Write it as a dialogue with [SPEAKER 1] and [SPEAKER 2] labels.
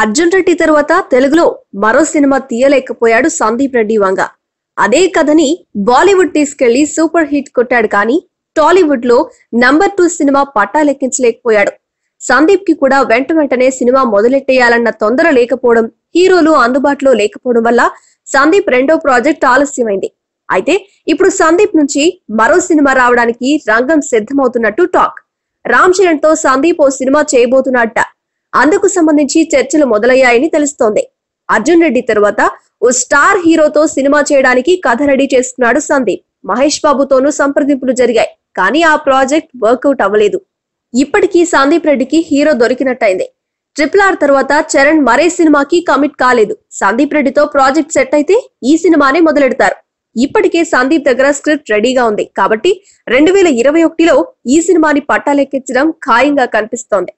[SPEAKER 1] అర్జున్ రెడ్డి తర్వాత తెలుగులో మరో సినిమా తీయలేకపోయాడు సందీప్ రెడ్డి వంగ అదే కథని బాలీవుడ్ తీసుకెళ్లి సూపర్ హిట్ కొట్టాడు కానీ టాలీవుడ్ లో నంబర్ టూ సినిమా పట్టా లెక్కించలేకపోయాడు సందీప్ కి కూడా వెంట వెంటనే సినిమా మొదలెట్టేయాలన్న తొందర లేకపోవడం హీరోలు అందుబాటులో లేకపోవడం వల్ల సందీప్ రెండో ప్రాజెక్ట్ ఆలస్యమైంది అయితే ఇప్పుడు సందీప్ నుంచి మరో సినిమా రావడానికి రంగం సిద్ధమవుతున్నట్టు టాక్ రామ్ చరణ్ తో సందీప్ ఓ సినిమా చేయబోతున్నట్ట అందుకు సంబంధించి చర్చలు మొదలయ్యాయని తెలుస్తోంది అర్జున్ రెడ్డి తర్వాత ఓ స్టార్ హీరోతో సినిమా చేయడానికి కథ రెడీ చేసుకున్నాడు సందీప్ మహేష్ బాబుతోనూ సంప్రదింపులు జరిగాయి కానీ ఆ ప్రాజెక్ట్ వర్కౌట్ అవ్వలేదు ఇప్పటికీ సందీప్ రెడ్డికి హీరో దొరికినట్టయింది ట్రిపుల్ ఆర్ తర్వాత చరణ్ మరే సినిమాకి కమిట్ కాలేదు సందీప్ రెడ్డితో ప్రాజెక్ట్ సెట్ అయితే ఈ సినిమానే మొదలెడతారు ఇప్పటికే సందీప్ దగ్గర స్క్రిప్ట్ రెడీగా ఉంది కాబట్టి రెండు వేల ఇరవై ఒకటిలో ఈ సినిమాని పట్టాలెక్కించడం ఖాయంగా కనిపిస్తోంది